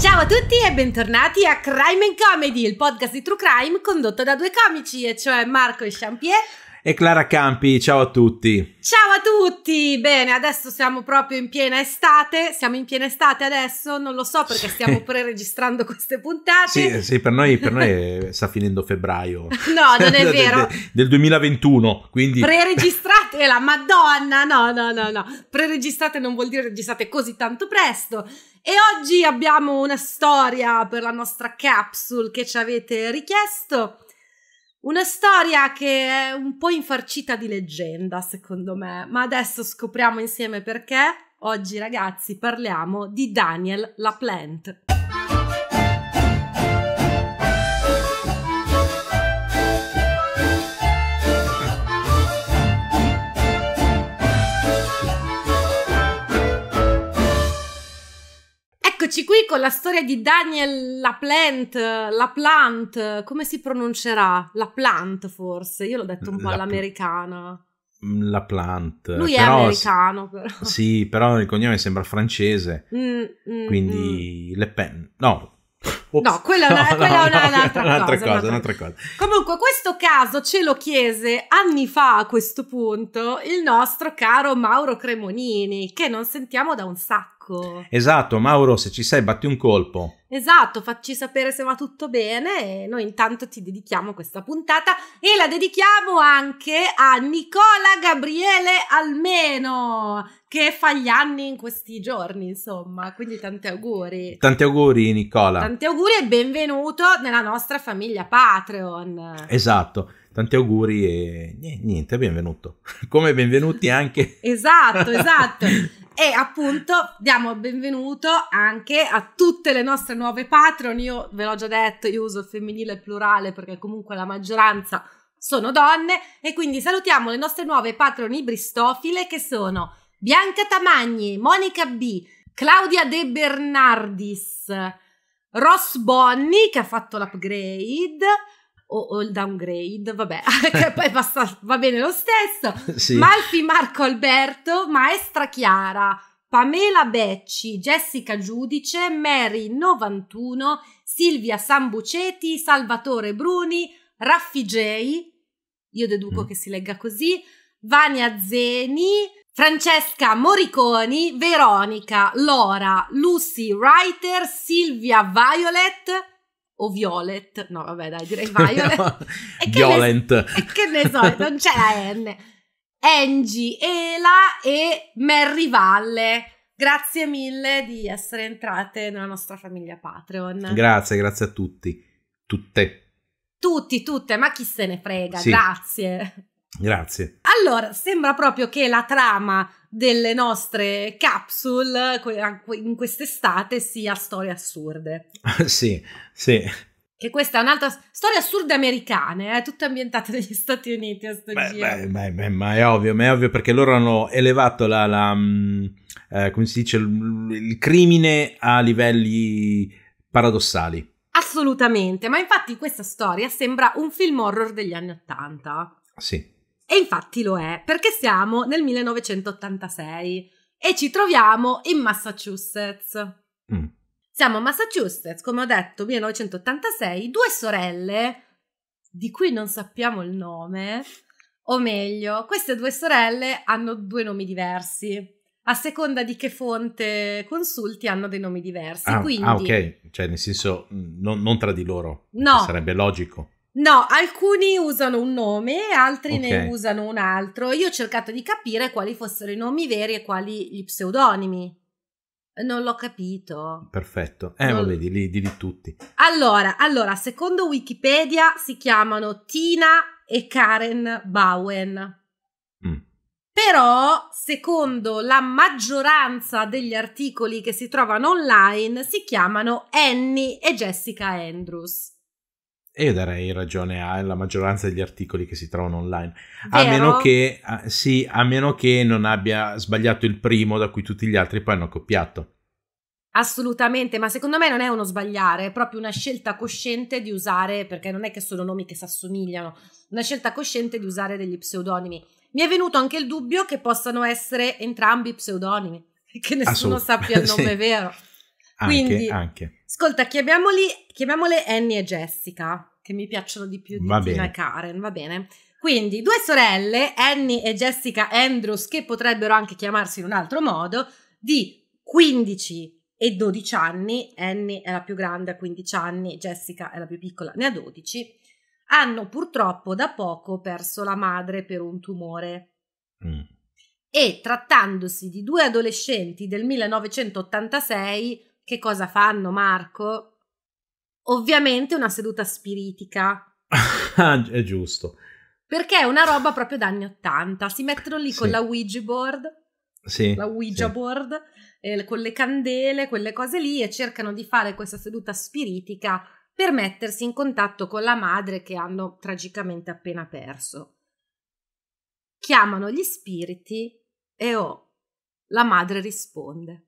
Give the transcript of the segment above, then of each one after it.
Ciao a tutti e bentornati a Crime and Comedy, il podcast di True Crime condotto da due comici, e cioè Marco e Champier e Clara Campi. Ciao a tutti. Ciao a tutti! Bene, adesso siamo proprio in piena estate, siamo in piena estate adesso, non lo so perché stiamo pre-registrando queste puntate. Sì, sì per, noi, per noi sta finendo febbraio. no, non è vero. del 2021, quindi... Pre-registrate, la madonna, no, no, no, no. Pre-registrate non vuol dire registrate così tanto presto. E oggi abbiamo una storia per la nostra capsule che ci avete richiesto una storia che è un po' infarcita di leggenda, secondo me, ma adesso scopriamo insieme perché. Oggi, ragazzi, parliamo di Daniel LaPlante. Eccoci qui con la storia di Daniel Laplant, Laplant, come si pronuncerà? Laplant forse, io l'ho detto un po' la all'americana. Mm, la Plant. Lui però, è americano, però. Sì, però il cognome sembra francese. Mm, mm, mm. quindi mm. Le Pen. No. Ops. No, quella, è, un'altra, cosa, un'altra cosa. Comunque, questo caso ce lo chiese anni fa a questo punto il nostro caro Mauro Cremonini, che non sentiamo da un sacco sacco. Esatto, Mauro, se ci sei, batti un colpo. Esatto, facci sapere se va tutto bene e noi intanto ti dedichiamo questa puntata e la dedichiamo anche a Nicola Gabriele Almeno che fa gli anni in questi giorni, insomma, quindi tanti auguri. Tanti auguri Nicola. Tanti auguri e benvenuto nella nostra famiglia Patreon. Esatto tanti auguri e niente, benvenuto. Come benvenuti anche. esatto, esatto. e appunto diamo il benvenuto anche a tutte le nostre nuove patron. Io ve l'ho già detto, io uso il femminile e plurale perché comunque la maggioranza sono donne e quindi salutiamo le nostre nuove patroni bristofile che sono Bianca Tamagni, Monica B, Claudia De Bernardis, Ross Bonni che ha fatto l'upgrade, o, o il downgrade, vabbè, che poi passa, va bene lo stesso. Sì. Malfi Marco Alberto, maestra Chiara, Pamela Becci, Jessica Giudice, Mary 91, Silvia Sambuceti, Salvatore Bruni, Raffi J, io deduco mm. che si legga così, Vania Zeni, Francesca Moriconi, Veronica, Lora, Lucy Writer, Silvia Violet, o Violet, no vabbè dai direi Violet, no, e Violent, ne, e che ne so, non c'è la N, Angie, Ela e Mary Valle. Grazie mille di essere entrate nella nostra famiglia Patreon. Grazie, grazie a tutti, tutte. Tutti, tutte, ma chi se ne frega, sì. grazie. Grazie. Allora, sembra proprio che la trama delle nostre capsule in quest'estate sia storie assurde. sì, sì. Che questa è un'altra storia assurda americana, eh, tutta ambientata negli Stati Uniti a sto beh, giro. Beh, beh, beh, ma è ovvio, ma è ovvio perché loro hanno elevato la, la mm, eh, come si dice, il, il crimine a livelli paradossali. Assolutamente, ma infatti questa storia sembra un film horror degli anni Ottanta. Sì, e infatti lo è, perché siamo nel 1986 e ci troviamo in Massachusetts. Mm. Siamo a Massachusetts, come ho detto, 1986, due sorelle, di cui non sappiamo il nome, o meglio, queste due sorelle hanno due nomi diversi. A seconda di che fonte consulti hanno dei nomi diversi. Ah, ah Quindi, ah ok, cioè nel senso mm, non, non tra di loro. No. Sarebbe logico. No, alcuni usano un nome, altri okay. ne usano un altro. Io ho cercato di capire quali fossero i nomi veri e quali gli pseudonimi. Non l'ho capito. Perfetto. Eh, non... vabbè, di lì, di tutti. Allora, allora, secondo Wikipedia si chiamano Tina e Karen Bowen. Mm. Però, secondo la maggioranza degli articoli che si trovano online, si chiamano Annie e Jessica Andrews. E io darei ragione alla maggioranza degli articoli che si trovano online. A meno, che, sì, a meno che non abbia sbagliato il primo, da cui tutti gli altri poi hanno copiato. Assolutamente, ma secondo me non è uno sbagliare, è proprio una scelta cosciente di usare, perché non è che sono nomi che si assomigliano, una scelta cosciente di usare degli pseudonimi. Mi è venuto anche il dubbio che possano essere entrambi pseudonimi, che nessuno Assolut- sappia il nome sì. vero. Anche, Quindi, anche. ascolta, chiamiamoli, chiamiamole Annie e Jessica, che mi piacciono di più di va Tina Karen, va bene? Quindi due sorelle, Annie e Jessica Andrews, che potrebbero anche chiamarsi in un altro modo, di 15 e 12 anni, Annie è la più grande a 15 anni, Jessica è la più piccola, ne ha 12, hanno purtroppo da poco perso la madre per un tumore. Mm. E trattandosi di due adolescenti del 1986, che cosa fanno, Marco? Ovviamente una seduta spiritica. Ah, è giusto. Perché è una roba proprio da anni 80. Si mettono lì sì. con la Ouija board. Sì, la Ouija sì. board, eh, con le candele, quelle cose lì, e cercano di fare questa seduta spiritica per mettersi in contatto con la madre che hanno tragicamente appena perso. Chiamano gli spiriti e oh, la madre risponde.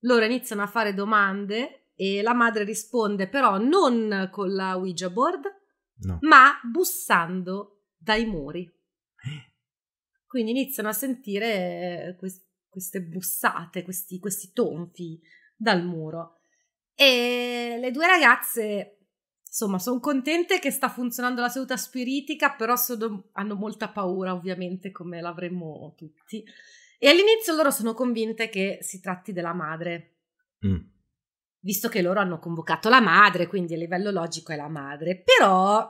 Loro iniziano a fare domande e la madre risponde però non con la Ouija board, no. ma bussando dai muri. Quindi iniziano a sentire eh, quest- queste bussate, questi, questi tonfi dal muro. E le due ragazze Insomma, sono contente che sta funzionando la seduta spiritica, però sono, hanno molta paura, ovviamente, come l'avremmo tutti. E all'inizio loro sono convinte che si tratti della madre. Mm. Visto che loro hanno convocato la madre, quindi a livello logico è la madre. Però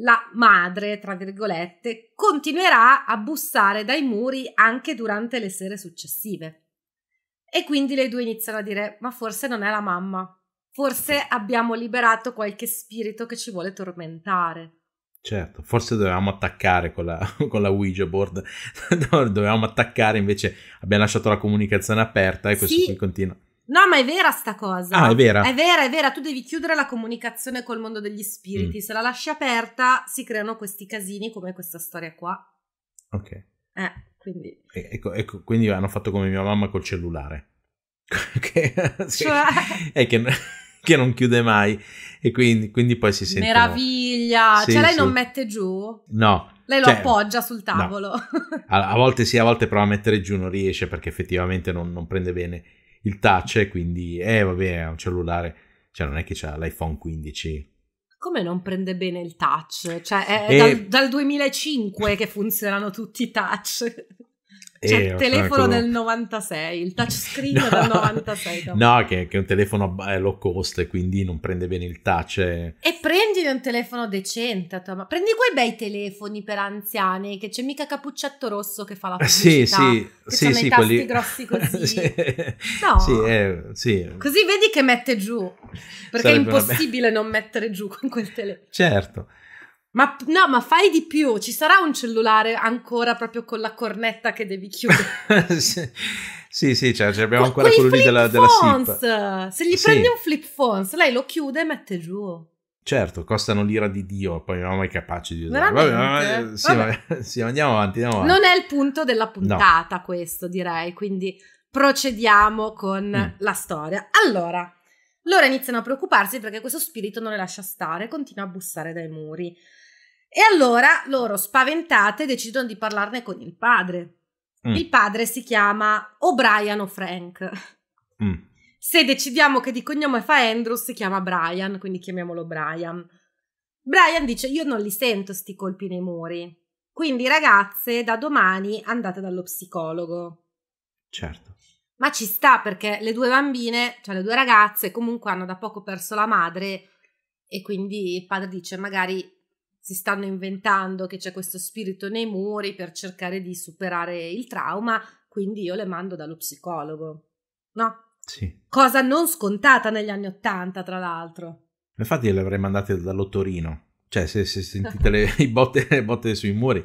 la madre, tra virgolette, continuerà a bussare dai muri anche durante le sere successive. E quindi le due iniziano a dire: Ma forse non è la mamma, forse abbiamo liberato qualche spirito che ci vuole tormentare. Certo, forse dovevamo attaccare con la, con la Ouija board, dovevamo attaccare, invece abbiamo lasciato la comunicazione aperta e questo sì. qui continua. No, ma è vera sta cosa. Ah, è vera. È vera, è vera. Tu devi chiudere la comunicazione col mondo degli spiriti. Mm. Se la lasci aperta si creano questi casini come questa storia qua. Ok. Eh, quindi... E, ecco, ecco, quindi hanno fatto come mia mamma col cellulare. che, sì. Cioè... È che che non chiude mai e quindi, quindi poi si sente... Meraviglia! Sì, cioè lei sì. non mette giù? No. Lei lo cioè, appoggia sul tavolo. No. A, volte sì, a volte prova a mettere giù, non riesce perché effettivamente non, non prende bene il touch quindi, eh vabbè, è un cellulare, cioè non è che c'ha l'iPhone 15. Come non prende bene il touch? Cioè è e... dal, dal 2005 che funzionano tutti i touch. Cioè, il eh, telefono del 96, il touchscreen no, del 96. No, che, che, è un telefono eh, low cost e quindi non prende bene il touch. Eh. E, e prendimi un telefono decente, Tom. prendi quei bei telefoni per anziani che c'è mica Cappuccetto Rosso che fa la eh, pubblicità. Sì, sì, che sì, sì, i tasti quelli... grossi così. sì, no. Sì, eh, sì. Così vedi che mette giù, perché Sarebbe è impossibile be- non mettere giù con quel telefono. Certo. Ma no, ma fai di più, ci sarà un cellulare ancora proprio con la cornetta che devi chiudere. sì, sì, sì cioè, abbiamo ancora quello lì della, della SIP. Se gli sì. prendi un flip phone, lei lo chiude e mette giù. Certo, costano l'ira di Dio, poi non è mai capace di usare. Vabbè, vabbè, eh, sì, vabbè. sì, andiamo avanti, andiamo avanti. Non è il punto della puntata no. questo, direi, quindi procediamo con mm. la storia. Allora, loro iniziano a preoccuparsi perché questo spirito non le lascia stare, continua a bussare dai muri. E allora loro, spaventate, decidono di parlarne con il padre. Mm. Il padre si chiama O'Brien o Frank. Mm. Se decidiamo che di cognome fa Andrew, si chiama Brian, quindi chiamiamolo Brian. Brian dice: Io non li sento sti colpi nei muri. Quindi, ragazze, da domani andate dallo psicologo. Certo. Ma ci sta perché le due bambine, cioè le due ragazze, comunque hanno da poco perso la madre e quindi il padre dice magari si stanno inventando che c'è questo spirito nei muri per cercare di superare il trauma, quindi io le mando dallo psicologo. No? Sì. Cosa non scontata negli anni Ottanta, tra l'altro. Infatti le avrei mandate dall'ottorino, cioè se, se sentite le botte, le, botte, sui muri.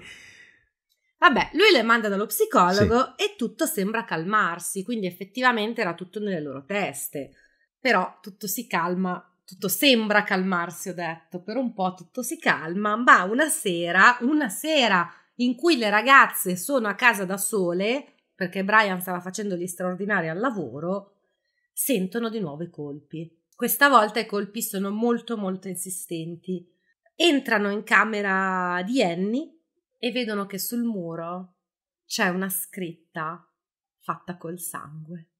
Vabbè, lui le manda dallo psicologo sì. e tutto sembra calmarsi, quindi effettivamente era tutto nelle loro teste. Però tutto si calma tutto sembra calmarsi, ho detto, per un po' tutto si calma, ma una sera, una sera in cui le ragazze sono a casa da sole, perché Brian stava facendo gli straordinari al lavoro, sentono di nuovo i colpi. Questa volta i colpi sono molto molto insistenti. Entrano in camera di Annie e vedono che sul muro c'è una scritta fatta col sangue.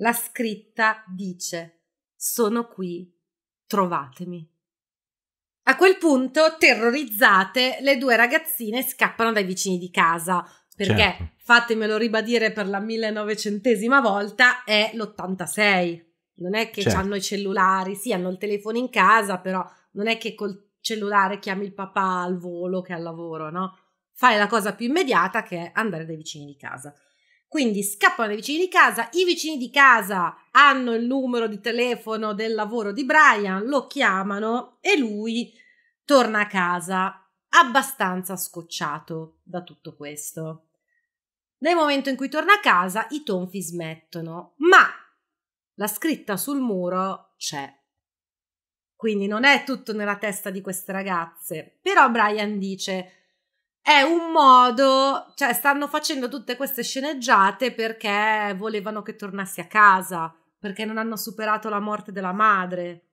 La scritta dice sono qui. Trovatemi. A quel punto, terrorizzate, le due ragazzine scappano dai vicini di casa, perché, certo. fatemelo ribadire per la 1900esima volta, è l'86. Non è che certo. hanno i cellulari, sì, hanno il telefono in casa, però non è che col cellulare chiami il papà al volo che è al lavoro, no? Fai la cosa più immediata che è andare dai vicini di casa. Quindi scappano dai vicini di casa, i vicini di casa hanno il numero di telefono del lavoro di Brian, lo chiamano e lui torna a casa abbastanza scocciato da tutto questo. Nel momento in cui torna a casa i tonfi smettono, ma la scritta sul muro c'è. Quindi non è tutto nella testa di queste ragazze, però Brian dice è un modo, cioè stanno facendo tutte queste sceneggiate perché volevano che tornassi a casa, perché non hanno superato la morte della madre.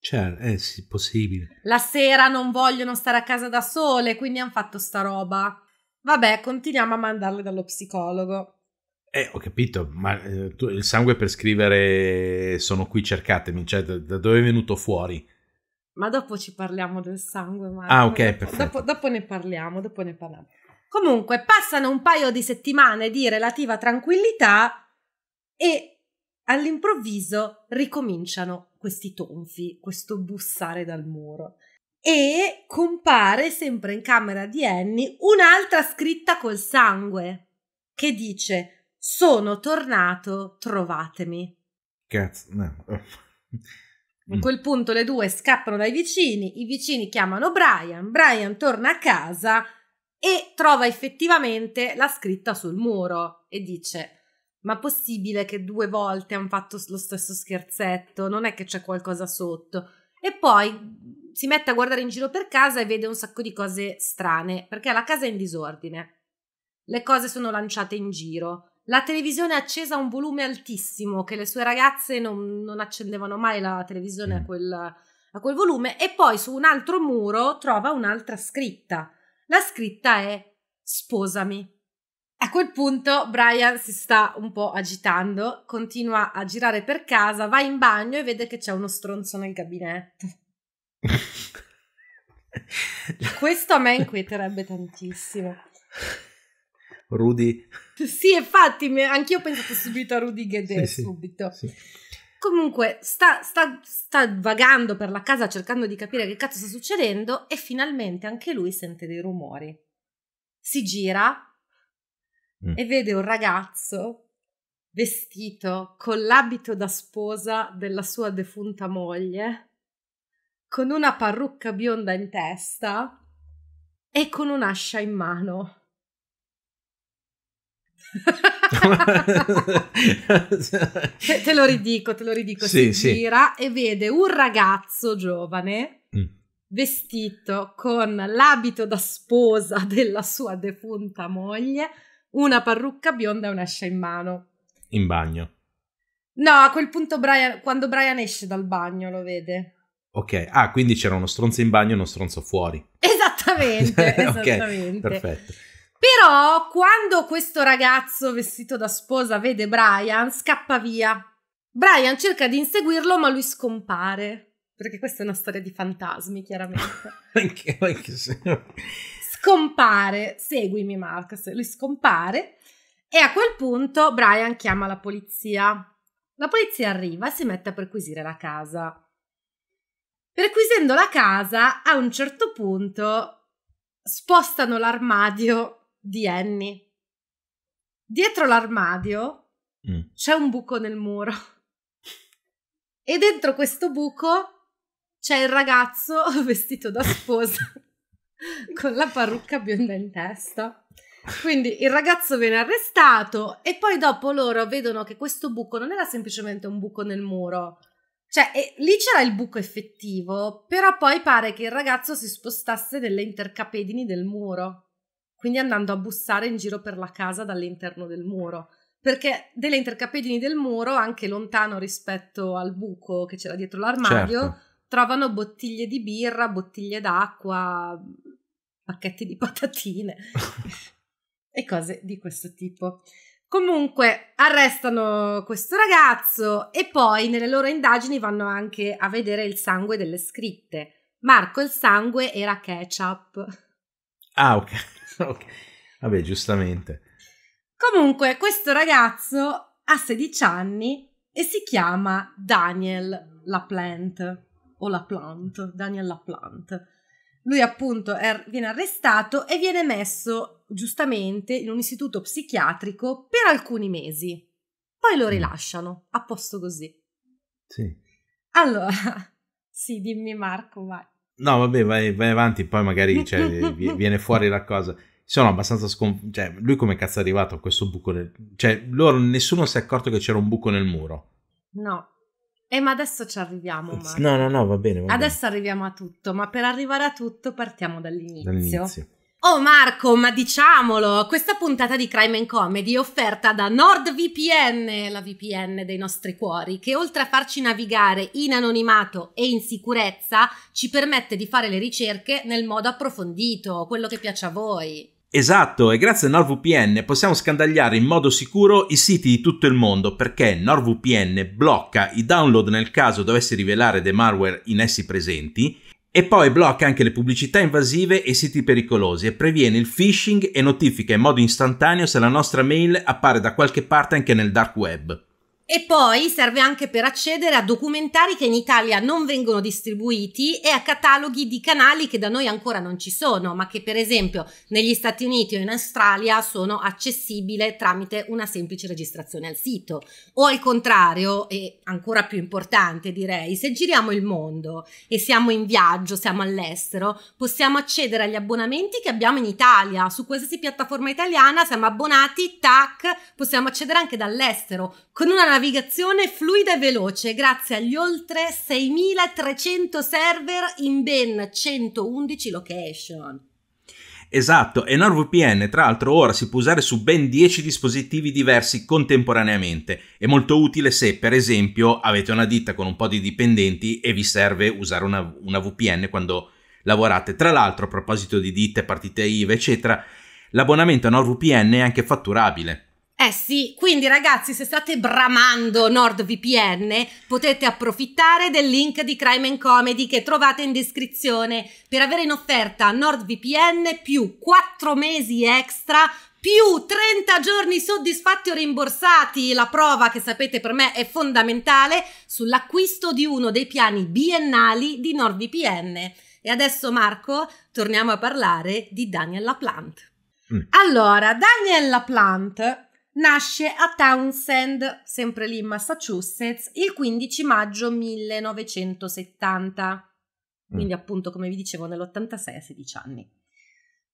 Cioè, è eh, sì, possibile. La sera non vogliono stare a casa da sole, quindi hanno fatto sta roba. Vabbè, continuiamo a mandarle dallo psicologo. Eh, ho capito, ma eh, tu, il sangue per scrivere sono qui, cercatemi, cioè da, da dove è venuto fuori? Ma dopo ci parliamo del sangue. Marco. Ah, ok, dopo, perfetto. Dopo, dopo ne parliamo, dopo ne parliamo. Comunque, passano un paio di settimane di relativa tranquillità e all'improvviso ricominciano questi tonfi, questo bussare dal muro. E compare sempre in camera di Annie un'altra scritta col sangue che dice: Sono tornato, trovatemi. Cazzo, no. In mm. quel punto le due scappano dai vicini, i vicini chiamano Brian, Brian torna a casa e trova effettivamente la scritta sul muro e dice ma possibile che due volte hanno fatto lo stesso scherzetto? Non è che c'è qualcosa sotto. E poi si mette a guardare in giro per casa e vede un sacco di cose strane, perché la casa è in disordine. Le cose sono lanciate in giro la televisione accesa a un volume altissimo, che le sue ragazze non, non accendevano mai la televisione a, mm. quel, a quel volume, e poi su un altro muro trova un'altra scritta. La scritta è Sposami. A quel punto Brian si sta un po' agitando, continua a girare per casa, va in bagno e vede che c'è uno stronzo nel gabinetto. Questo a me inquieterebbe tantissimo. Rudy. Sì, infatti, anche io ho pensato subito a Rudy Gede, sì, subito. Sì, sì. Comunque sta, sta, sta vagando per la casa cercando di capire che cazzo sta succedendo e finalmente anche lui sente dei rumori. Si gira mm. e vede un ragazzo vestito con l'abito da sposa della sua defunta moglie, con una parrucca bionda in testa e con un'ascia in mano te, te, lo ridico, te lo ridico. Sì, si sì. e vede un ragazzo giovane mm. vestito con l'abito da sposa della sua defunta moglie, una parrucca bionda e un'ascia in mano. In bagno. No, a quel punto Brian, quando Brian esce dal bagno lo vede. Ok, ah, quindi c'era uno stronzo in bagno e uno stronzo fuori. Esattamente, esattamente. perfetto. Però quando questo ragazzo vestito da sposa vede Brian, scappa via. Brian cerca di inseguirlo, ma lui scompare. Perché questa è una storia di fantasmi, chiaramente. anche, anche se... Scompare, seguimi Marcus, lui scompare. E a quel punto Brian chiama la polizia. La polizia arriva e si mette a perquisire la casa. Perquisendo la casa, a un certo punto spostano l'armadio di Annie. Dietro l'armadio mm. c'è un buco nel muro e dentro questo buco c'è il ragazzo vestito da sposa con la parrucca bionda in testa. Quindi il ragazzo viene arrestato e poi dopo loro vedono che questo buco non era semplicemente un buco nel muro. Cioè, e, lì c'era il buco effettivo, però poi pare che il ragazzo si spostasse nelle intercapedini del muro quindi andando a bussare in giro per la casa dall'interno del muro, perché delle intercapedini del muro, anche lontano rispetto al buco che c'era dietro l'armadio, certo. trovano bottiglie di birra, bottiglie d'acqua, pacchetti di patatine e cose di questo tipo. Comunque arrestano questo ragazzo e poi nelle loro indagini vanno anche a vedere il sangue delle scritte. Marco il sangue era ketchup. Ah, ok. okay. Vabbè, giustamente. Comunque, questo ragazzo ha 16 anni e si chiama Daniel Laplant o Laplant, Daniel Laplant. Lui appunto è, er, viene arrestato e viene messo giustamente in un istituto psichiatrico per alcuni mesi. Poi lo mm. rilasciano, a posto così. Sì. Allora, sì, dimmi Marco, vai. No, vabbè, vai, vai avanti, poi magari cioè, viene fuori la cosa. Sono abbastanza sconfitto. Cioè, lui come cazzo è arrivato a questo buco? Nel- cioè, loro, nessuno si è accorto che c'era un buco nel muro. No. Eh, ma adesso ci arriviamo. Marco. No, no, no, va bene. Va adesso bene. arriviamo a tutto, ma per arrivare a tutto partiamo dall'inizio. dall'inizio. Oh Marco, ma diciamolo, questa puntata di Crime and Comedy è offerta da NordVPN, la VPN dei nostri cuori, che oltre a farci navigare in anonimato e in sicurezza, ci permette di fare le ricerche nel modo approfondito, quello che piace a voi. Esatto, e grazie a NordVPN possiamo scandagliare in modo sicuro i siti di tutto il mondo perché NordVPN blocca i download nel caso dovesse rivelare dei malware in essi presenti e poi blocca anche le pubblicità invasive e i siti pericolosi e previene il phishing e notifica in modo istantaneo se la nostra mail appare da qualche parte anche nel dark web. E poi serve anche per accedere a documentari che in Italia non vengono distribuiti e a cataloghi di canali che da noi ancora non ci sono, ma che per esempio negli Stati Uniti o in Australia sono accessibili tramite una semplice registrazione al sito. O al contrario, e ancora più importante direi, se giriamo il mondo e siamo in viaggio, siamo all'estero, possiamo accedere agli abbonamenti che abbiamo in Italia. Su qualsiasi piattaforma italiana siamo abbonati, tac, possiamo accedere anche dall'estero con una navigazione fluida e veloce grazie agli oltre 6.300 server in ben 111 location. Esatto, e NordVPN tra l'altro ora si può usare su ben 10 dispositivi diversi contemporaneamente. È molto utile se per esempio avete una ditta con un po' di dipendenti e vi serve usare una, una VPN quando lavorate. Tra l'altro a proposito di ditte, partite IVA eccetera, l'abbonamento a NordVPN è anche fatturabile eh sì, quindi ragazzi, se state bramando NordVPN, potete approfittare del link di Crime and Comedy che trovate in descrizione per avere in offerta NordVPN più 4 mesi extra più 30 giorni soddisfatti o rimborsati, la prova che sapete per me è fondamentale sull'acquisto di uno dei piani biennali di NordVPN. E adesso Marco, torniamo a parlare di Daniel LaPlante. Mm. Allora, Daniel LaPlante Nasce a Townsend, sempre lì in Massachusetts, il 15 maggio 1970. Quindi mm. appunto, come vi dicevo, nell'86 a 16 anni.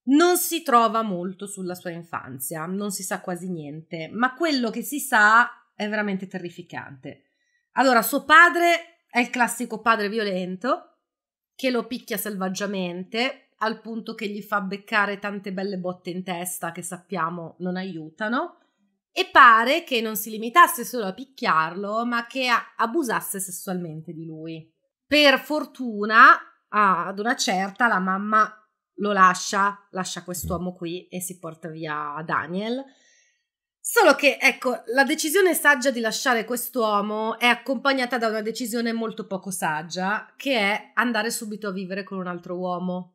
Non si trova molto sulla sua infanzia, non si sa quasi niente, ma quello che si sa è veramente terrificante. Allora, suo padre è il classico padre violento che lo picchia selvaggiamente al punto che gli fa beccare tante belle botte in testa che sappiamo non aiutano e pare che non si limitasse solo a picchiarlo, ma che abusasse sessualmente di lui. Per fortuna, ad una certa, la mamma lo lascia, lascia quest'uomo mm. qui e si porta via Daniel. Solo che, ecco, la decisione saggia di lasciare quest'uomo è accompagnata da una decisione molto poco saggia, che è andare subito a vivere con un altro uomo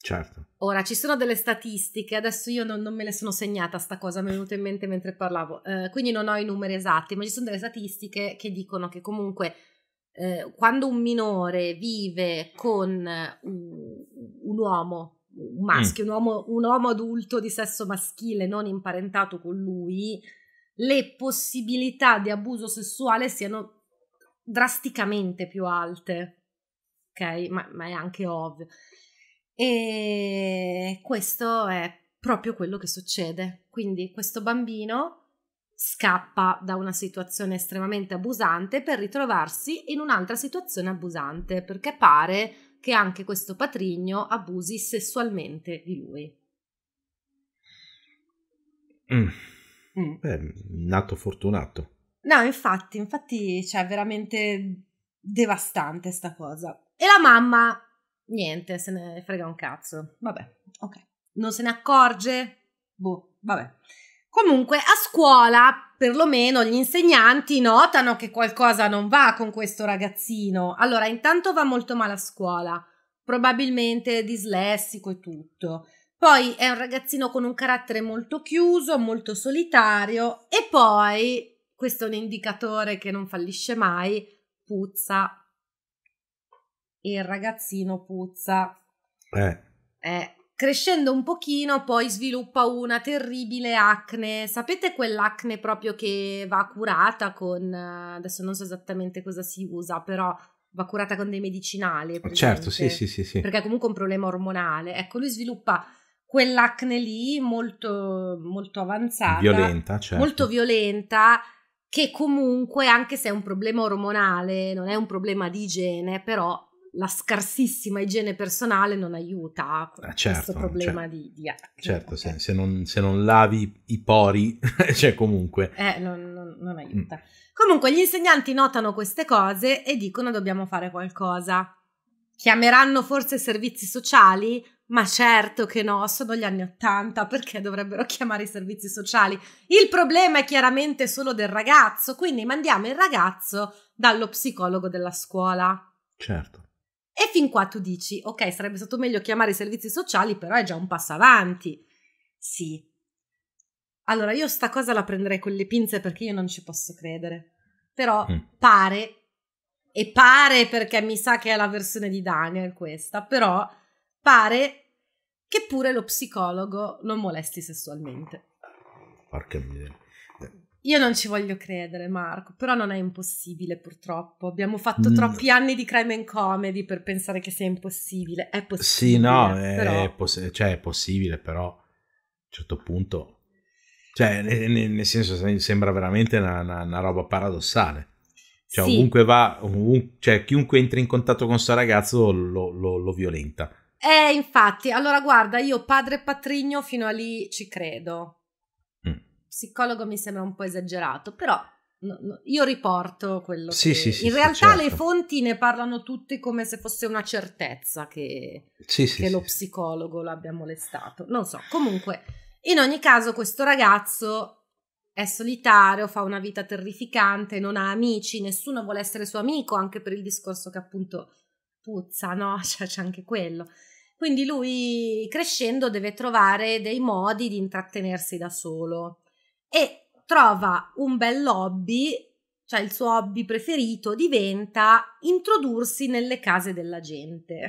Certo. Ora, ci sono delle statistiche, adesso io non, non me le sono segnata sta cosa, mi è venuta in mente mentre parlavo, eh, quindi non ho i numeri esatti, ma ci sono delle statistiche che dicono che comunque eh, quando un minore vive con eh, un, un uomo, un maschio, mm. un, uomo, un uomo adulto di sesso maschile non imparentato con lui, le possibilità di abuso sessuale siano drasticamente più alte. Ok, ma, ma è anche ovvio. E questo è proprio quello che succede. Quindi questo bambino scappa da una situazione estremamente abusante per ritrovarsi in un'altra situazione abusante, perché pare che anche questo patrigno abusi sessualmente di lui. Mm. Mm. Beh, nato fortunato. No, infatti, infatti, cioè, veramente devastante sta cosa. E la mamma Niente, se ne frega un cazzo. Vabbè, ok. Non se ne accorge? Boh, vabbè. Comunque a scuola, perlomeno gli insegnanti notano che qualcosa non va con questo ragazzino. Allora, intanto va molto male a scuola, probabilmente dislessico e tutto. Poi è un ragazzino con un carattere molto chiuso, molto solitario e poi, questo è un indicatore che non fallisce mai, puzza il ragazzino puzza. Eh. Eh, crescendo un pochino poi sviluppa una terribile acne. Sapete quell'acne proprio che va curata con... Eh, adesso non so esattamente cosa si usa, però va curata con dei medicinali. Certo, sì, sì, sì, sì. Perché è comunque un problema ormonale. Ecco, lui sviluppa quell'acne lì molto, molto avanzata. Violenta, certo. Molto violenta che comunque, anche se è un problema ormonale, non è un problema di igiene, però la scarsissima igiene personale non aiuta a eh, certo, questo cioè, problema certo. di, di acne. Certo, se, se, non, se, non, lavi i pori, cioè comunque... Eh, non, non, non mm. aiuta. Mm. Comunque gli insegnanti notano queste cose e dicono dobbiamo fare qualcosa. Chiameranno forse servizi sociali, ma certo che no, sono gli anni Ottanta, perché dovrebbero chiamare i servizi sociali? Il problema è chiaramente solo del ragazzo, quindi mandiamo il ragazzo dallo psicologo della scuola. Certo. E fin qua tu dici, ok, sarebbe stato meglio chiamare i servizi sociali, però è già un passo avanti. Sì. Allora, io sta cosa la prenderei con le pinze perché io non ci posso credere. Però mm. pare, e pare perché mi sa che è la versione di Daniel questa, però pare che pure lo psicologo lo molesti sessualmente. Porca miseria. Io non ci voglio credere, Marco, però non è impossibile purtroppo. Abbiamo fatto mm. troppi anni di crime and comedy per pensare che sia impossibile. È possibile. Sì, no, però... è, poss- cioè, è possibile, però a un certo punto... Cioè, nel, nel senso, sembra veramente una, una, una roba paradossale. Cioè, sì. ovunque va, ovunque, cioè, chiunque entra in contatto con sto ragazzo lo, lo, lo violenta. Eh, infatti, allora guarda, io padre patrigno fino a lì ci credo psicologo mi sembra un po' esagerato, però no, no, io riporto quello sì, che... Sì, sì, in realtà certo. le fonti ne parlano tutte come se fosse una certezza che, che lo psicologo l'abbia molestato. Non so, comunque, in ogni caso questo ragazzo è solitario, fa una vita terrificante, non ha amici, nessuno vuole essere suo amico, anche per il discorso che appunto puzza, no? Cioè, c'è anche quello. Quindi lui crescendo deve trovare dei modi di intrattenersi da solo e trova un bel hobby, cioè il suo hobby preferito diventa introdursi nelle case della gente.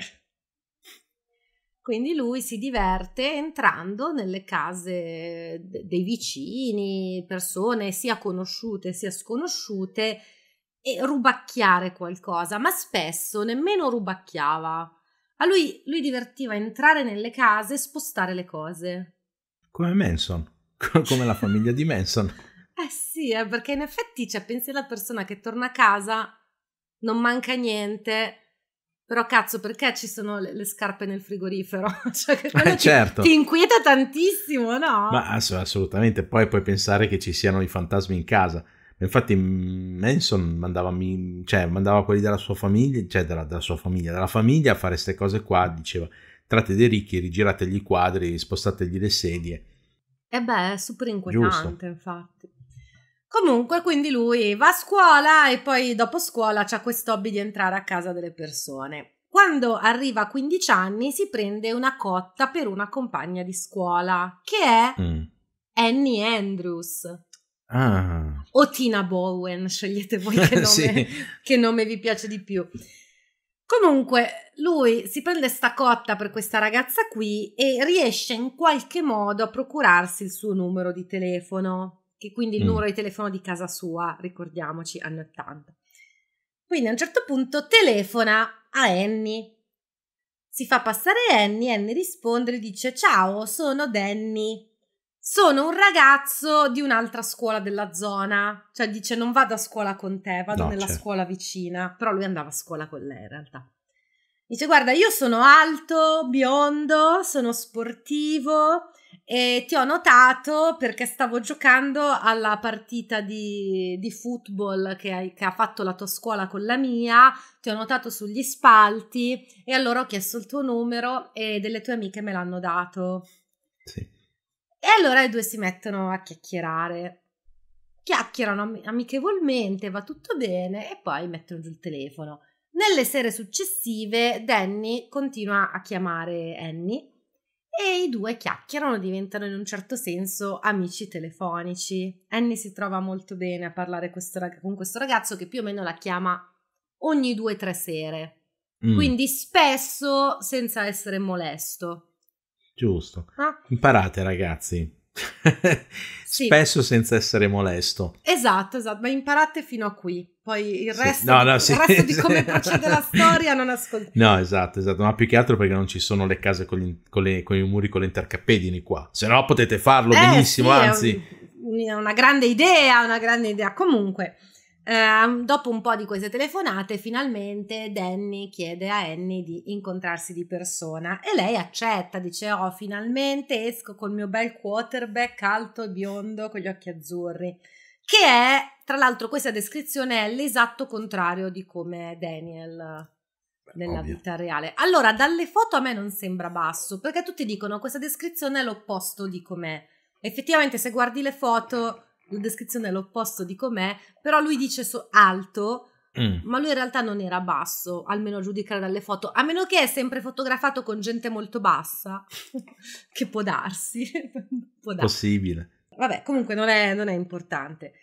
Quindi lui si diverte entrando nelle case dei vicini, persone sia conosciute sia sconosciute e rubacchiare qualcosa, ma spesso nemmeno rubacchiava. A lui, lui divertiva entrare nelle case e spostare le cose. Come Manson come la famiglia di Manson. Eh sì, eh, perché in effetti, cioè, pensi alla persona che torna a casa, non manca niente, però cazzo, perché ci sono le, le scarpe nel frigorifero? cioè, che eh, certo. ti, ti, inquieta tantissimo, no? Ma ass- assolutamente, poi puoi pensare che ci siano i fantasmi in casa. Infatti mm, Manson mandava, cioè, mandava quelli della sua famiglia, cioè della, della sua famiglia, della famiglia a fare queste cose qua, diceva tratte dei ricchi, rigirategli i quadri, spostategli le sedie e beh, è super inquietante, Giusto. infatti. Comunque, quindi lui va a scuola e poi dopo scuola c'ha questo hobby di entrare a casa delle persone. Quando arriva a 15 anni si prende una cotta per una compagna di scuola, che è mm. Annie Andrews. Ah. O Tina Bowen, scegliete voi che nome, sì. che nome vi piace di più. Comunque, lui si prende sta cotta per questa ragazza qui e riesce in qualche modo a procurarsi il suo numero di telefono, che quindi il mm. numero di telefono di casa sua, ricordiamoci, anni 80. Quindi a un certo punto telefona a Annie. Si fa passare Annie, Annie risponde e dice: Ciao, sono Danny sono un ragazzo di un'altra scuola della zona, cioè dice non vado a scuola con te, vado no, nella certo. scuola vicina, però lui andava a scuola con lei in realtà. Dice guarda io sono alto, biondo, sono sportivo e ti ho notato perché stavo giocando alla partita di, di football che, hai, che ha fatto la tua scuola con la mia, ti ho notato sugli spalti e allora ho chiesto il tuo numero e delle tue amiche me l'hanno dato. Sì. E allora i due si mettono a chiacchierare. Chiacchierano amichevolmente, va tutto bene e poi mettono giù il telefono. Nelle sere successive Danny continua a chiamare Annie e i due chiacchierano, diventano in un certo senso amici telefonici. Annie si trova molto bene a parlare questo rag- con questo ragazzo che più o meno la chiama ogni due o tre sere, mm. quindi spesso senza essere molesto. Giusto. Ah. Imparate ragazzi. sì. Spesso senza essere molesto. Esatto, esatto, ma imparate fino a qui. Poi il resto, sì. no, no, di, sì. il resto di come procede la storia non ascoltate. No, esatto, esatto, ma più che altro perché non ci sono le case con, gli, con, le, con i muri con le intercappedini qua. Se no potete farlo eh, benissimo, anzi. È un, una grande idea, una grande idea. Comunque, Ehm, dopo un po' di queste telefonate, finalmente Danny chiede a Annie di incontrarsi di persona e lei accetta, dice: Oh, finalmente esco col mio bel quarterback alto e biondo con gli occhi azzurri. Che è, tra l'altro, questa descrizione è l'esatto contrario di come Daniel nella Ovvio. vita reale. Allora, dalle foto a me non sembra basso, perché tutti dicono questa descrizione è l'opposto di com'è. Effettivamente, se guardi le foto la descrizione è l'opposto di com'è, però lui dice so- alto, mm. ma lui in realtà non era basso, almeno a giudicare dalle foto, a meno che è sempre fotografato con gente molto bassa, che può darsi. può darsi. Possibile. Vabbè, comunque non è, non è importante.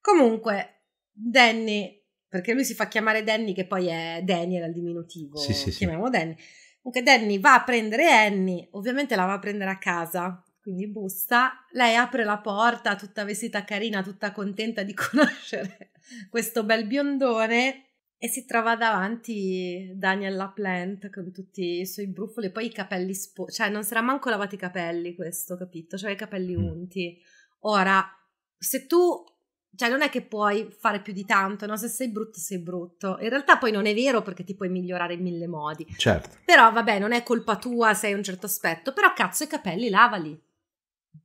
Comunque, Danny, perché lui si fa chiamare Danny, che poi è Daniel al diminutivo, sì, sì, chiamiamo sì. Danny. Comunque Danny va a prendere Annie, ovviamente la va a prendere a casa, quindi bussa, lei apre la porta tutta vestita carina, tutta contenta di conoscere questo bel biondone e si trova davanti Daniel Plant con tutti i suoi brufoli e poi i capelli sporchi, cioè non sarà manco lavato i capelli questo, capito? Cioè i capelli mm. unti. Ora, se tu cioè non è che puoi fare più di tanto, no? se sei brutto sei brutto. In realtà poi non è vero perché ti puoi migliorare in mille modi. Certo. Però vabbè, non è colpa tua se hai un certo aspetto, però cazzo i capelli lavali.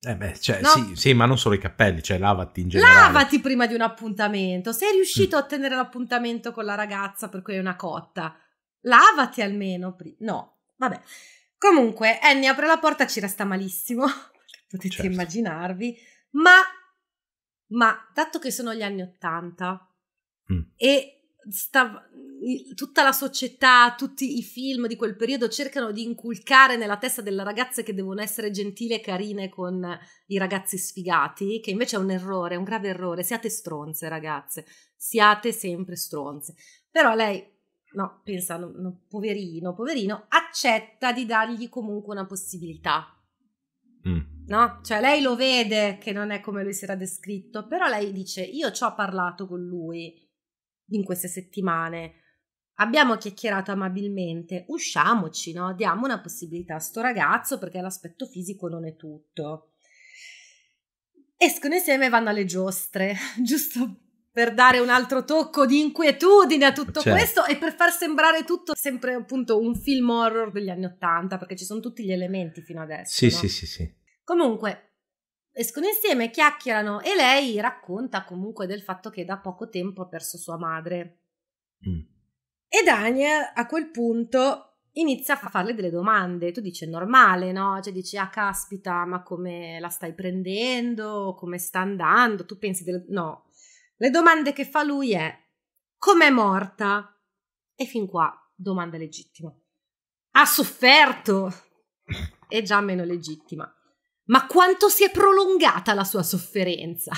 Eh beh, cioè, no? sì, sì, ma non solo i capelli, cioè lavati in generale. Lavati prima di un appuntamento. Sei riuscito mm. a ottenere l'appuntamento con la ragazza per cui è una cotta. Lavati almeno. prima. no, vabbè. Comunque, Annie apre la porta, ci resta malissimo, potete certo. immaginarvi, ma, ma dato che sono gli anni Ottanta mm. e sta, tutta la società, tutti i film di quel periodo cercano di inculcare nella testa delle ragazze che devono essere gentili e carine con i ragazzi sfigati, che invece è un errore, un grave errore. Siate stronze, ragazze, siate sempre stronze. Però lei, no, pensa, no, no, poverino, poverino, accetta di dargli comunque una possibilità. Mm. No? Cioè lei lo vede che non è come lui si era descritto, però lei dice, io ci ho parlato con lui in queste settimane. Abbiamo chiacchierato amabilmente, usciamoci, no? Diamo una possibilità a sto ragazzo perché l'aspetto fisico non è tutto. Escono insieme e vanno alle giostre, giusto per dare un altro tocco di inquietudine a tutto certo. questo e per far sembrare tutto sempre appunto un film horror degli anni Ottanta, perché ci sono tutti gli elementi fino adesso. Sì, no? sì, sì, sì. Comunque, escono insieme, chiacchierano e lei racconta comunque del fatto che da poco tempo ha perso sua madre. Mm. E Daniel a quel punto inizia a farle delle domande. Tu dici è normale, no? Cioè dici, ah caspita, ma come la stai prendendo? Come sta andando? Tu pensi delle... No. Le domande che fa lui è com'è morta? E fin qua, domanda legittima. Ha sofferto? È già meno legittima ma quanto si è prolungata la sua sofferenza.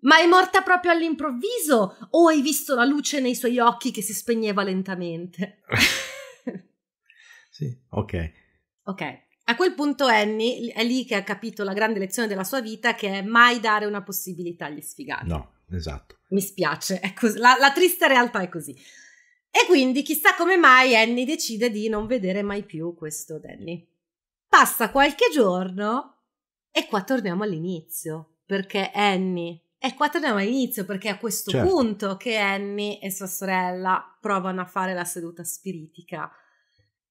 Ma è morta proprio all'improvviso o hai visto la luce nei suoi occhi che si spegneva lentamente? sì, ok. Ok. A quel punto Annie è lì che ha capito la grande lezione della sua vita che è mai dare una possibilità agli sfigati. No, esatto. Mi spiace, la, la triste realtà è così. E quindi chissà come mai Annie decide di non vedere mai più questo Danny. Passa qualche giorno e qua torniamo all'inizio, perché Annie. E qua torniamo all'inizio, perché è a questo certo. punto che Annie e sua sorella provano a fare la seduta spiritica.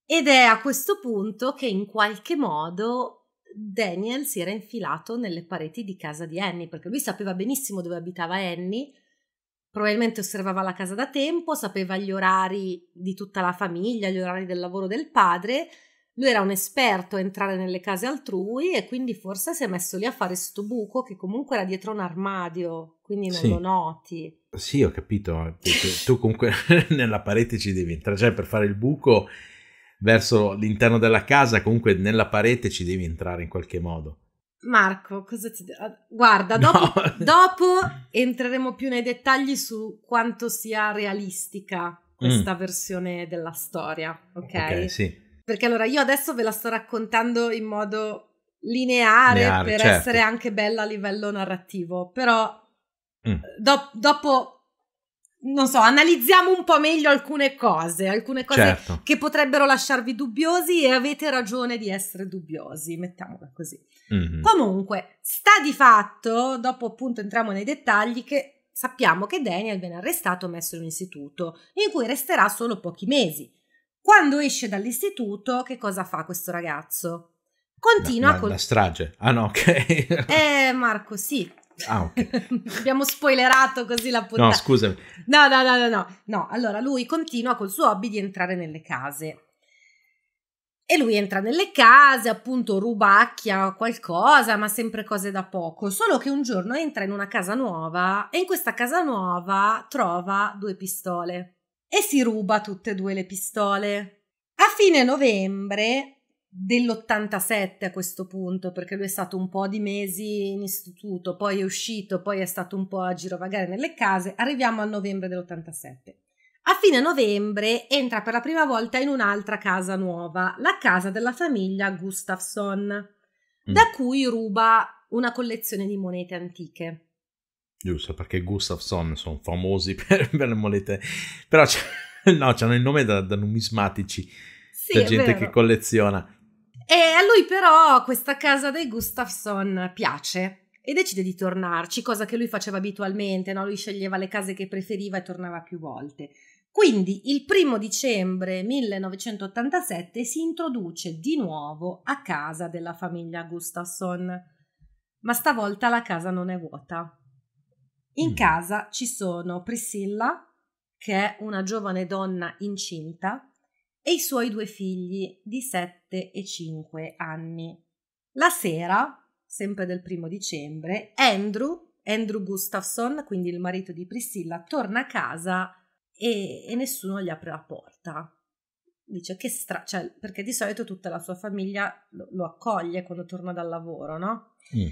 Ed è a questo punto che in qualche modo Daniel si era infilato nelle pareti di casa di Annie, perché lui sapeva benissimo dove abitava Annie, probabilmente osservava la casa da tempo, sapeva gli orari di tutta la famiglia, gli orari del lavoro del padre lui era un esperto a entrare nelle case altrui e quindi forse si è messo lì a fare sto buco che comunque era dietro un armadio, quindi non sì. lo noti. Sì, ho capito. Tu comunque nella parete ci devi entrare, cioè per fare il buco verso l'interno della casa, comunque nella parete ci devi entrare in qualche modo. Marco, cosa ti... Guarda, dopo, no. dopo, entreremo più nei dettagli su quanto sia realistica mm. questa mm. versione della storia, ok? Ok, sì. Perché allora io adesso ve la sto raccontando in modo lineare, lineare per certo. essere anche bella a livello narrativo, però mm. Eh, do- dopo non so, analizziamo un po' meglio alcune cose, alcune cose certo. che potrebbero lasciarvi dubbiosi e avete ragione di essere dubbiosi, mettiamola così. Mm-hmm. Comunque, sta di fatto, dopo appunto entriamo nei dettagli, che sappiamo che Daniel viene arrestato e messo in un istituto, in cui resterà solo pochi mesi. Quando esce dall'istituto, che cosa fa questo ragazzo? Continua la, la, con... La strage. Ah no, ok. eh, Marco, sì. Ah, okay. Abbiamo spoilerato così la puntata. No, scusami. No, no, no, no, no. No, allora lui continua col suo hobby di entrare nelle case. E lui entra nelle case, appunto rubacchia qualcosa, ma sempre cose da poco. Solo che un giorno entra in una casa nuova e in questa casa nuova trova due pistole e si ruba tutte e due le pistole. A fine novembre dell'87 a questo punto, perché lui è stato un po' di mesi in istituto, poi è uscito, poi è stato un po' a girovagare nelle case, arriviamo a novembre dell'87. A fine novembre entra per la prima volta in un'altra casa nuova, la casa della famiglia Gustafsson, mm. da cui ruba una collezione di monete antiche. Giusto, perché Gustafsson sono famosi per, per, le monete Però no, hanno il nome da, da numismatici, sì, da gente vero. che colleziona. E a lui però questa casa dei Gustafsson piace e decide di tornarci, cosa che lui faceva abitualmente, no? lui sceglieva le case che preferiva e tornava più volte. Quindi il primo dicembre 1987 si introduce di nuovo a casa della famiglia Gustafsson, ma stavolta la casa non è vuota. In mm. casa ci sono Priscilla, che è una giovane donna incinta, e i suoi due figli di 7 e 5 anni. La sera, sempre del primo dicembre, Andrew, Andrew Gustafson, quindi il marito di Priscilla, torna a casa e, e nessuno gli apre la porta. Dice che stra... Cioè, perché di solito tutta la sua famiglia lo, lo accoglie quando torna dal lavoro, no? Mm.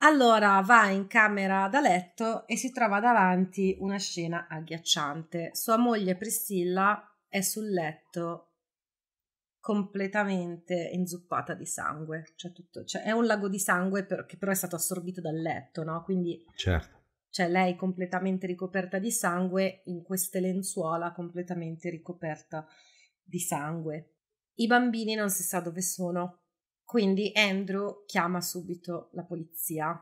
Allora va in camera da letto e si trova davanti una scena agghiacciante. Sua moglie Priscilla è sul letto completamente inzuppata di sangue, cioè, tutto, cioè è un lago di sangue per, che però è stato assorbito dal letto, no? Quindi certo. Cioè lei completamente ricoperta di sangue in queste lenzuola completamente ricoperta di sangue. I bambini non si sa dove sono, quindi Andrew chiama subito la polizia.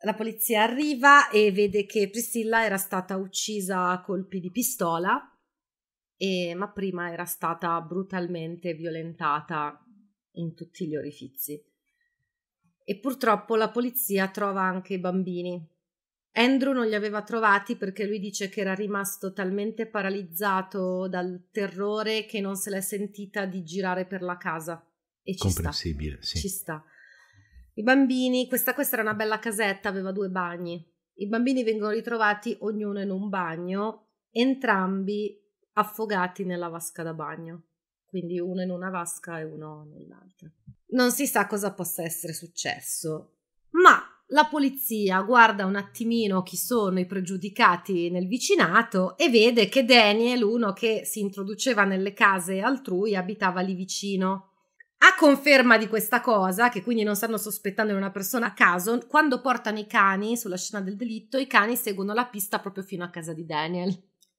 La polizia arriva e vede che Priscilla era stata uccisa a colpi di pistola, e, ma prima era stata brutalmente violentata in tutti gli orifizi. E purtroppo la polizia trova anche i bambini. Andrew non li aveva trovati perché lui dice che era rimasto talmente paralizzato dal terrore che non se l'è sentita di girare per la casa. E ci Comprensibile, sta. sì. Ci sta. I bambini, questa, questa era una bella casetta, aveva due bagni. I bambini vengono ritrovati ognuno in un bagno, entrambi affogati nella vasca da bagno. Quindi uno in una vasca e uno nell'altra. Non si sa cosa possa essere successo, ma la polizia guarda un attimino chi sono i pregiudicati nel vicinato e vede che Daniel, uno che si introduceva nelle case altrui, abitava lì vicino. A conferma di questa cosa, che quindi non stanno sospettando una persona a caso, quando portano i cani sulla scena del delitto, i cani seguono la pista proprio fino a casa di Daniel.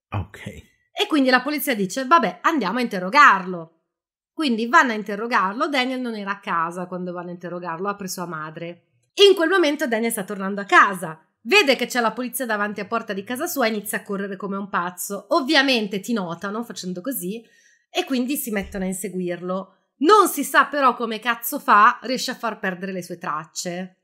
Ok. E quindi la polizia dice, vabbè, andiamo a interrogarlo. Quindi vanno a interrogarlo, Daniel non era a casa quando vanno a interrogarlo, apre sua madre. In quel momento Daniel sta tornando a casa, Vede che c'è la polizia davanti a porta di casa sua e inizia a correre come un pazzo. Ovviamente ti notano facendo così e quindi si mettono a inseguirlo. Non si sa però come cazzo fa, riesce a far perdere le sue tracce.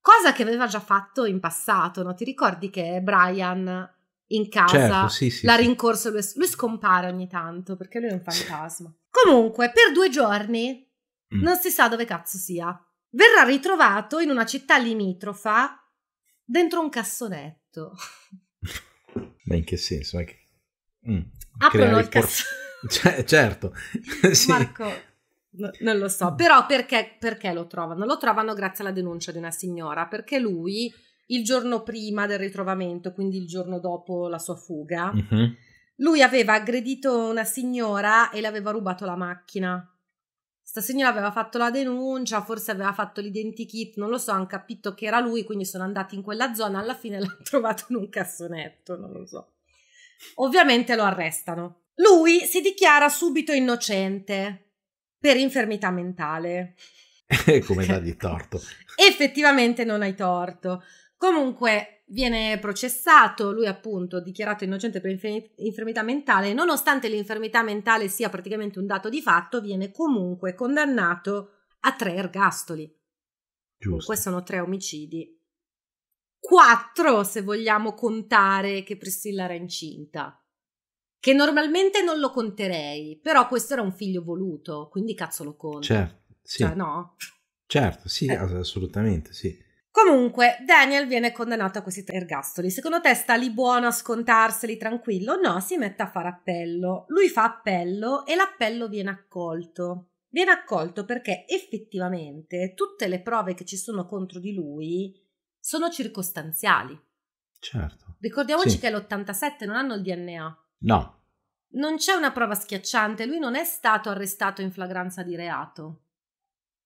Cosa che aveva già fatto in passato, no? Ti ricordi che Brian in casa certo, sì, sì, l'ha rincorso, lui, lui scompare ogni tanto perché lui è un fantasma. Comunque, per due giorni mm. non si sa dove cazzo sia. Verrà ritrovato in una città limitrofa dentro un cassonetto. Ma in che senso? È Mm. Aprono il, il por... cassonetto. Cioè, certo. sì. Marco, non lo so, però perché, perché lo trovano? Lo trovano grazie alla denuncia di una signora, perché lui il giorno prima del ritrovamento, quindi il giorno dopo la sua fuga, uh-huh. lui aveva aggredito una signora e le aveva rubato la macchina. Sta signora aveva fatto la denuncia, forse aveva fatto l'identikit, non lo so, hanno capito che era lui, quindi sono andati in quella zona, alla fine l'hanno trovato in un cassonetto, non lo so. Ovviamente lo arrestano. Lui si dichiara subito innocente, per infermità mentale. Come dà di torto. Effettivamente non hai torto. Comunque viene processato, lui appunto dichiarato innocente per infermità mentale, nonostante l'infermità mentale sia praticamente un dato di fatto, viene comunque condannato a tre ergastoli. Giusto. Questi sono tre omicidi. Quattro se vogliamo contare che Priscilla era incinta che normalmente non lo conterei, però questo era un figlio voluto, quindi cazzo lo conto. Certo, sì. Cioè, no? Certo, sì, eh. assolutamente, sì. Comunque, Daniel viene condannato a questi tre ergastoli. Secondo te sta lì buono a scontarseli tranquillo? No, si mette a fare appello. Lui fa appello e l'appello viene accolto. Viene accolto perché effettivamente tutte le prove che ci sono contro di lui sono circostanziali. Certo. Ricordiamoci sì. che l'87 non hanno il DNA. No. Non c'è una prova schiacciante, lui non è stato arrestato in flagranza di reato.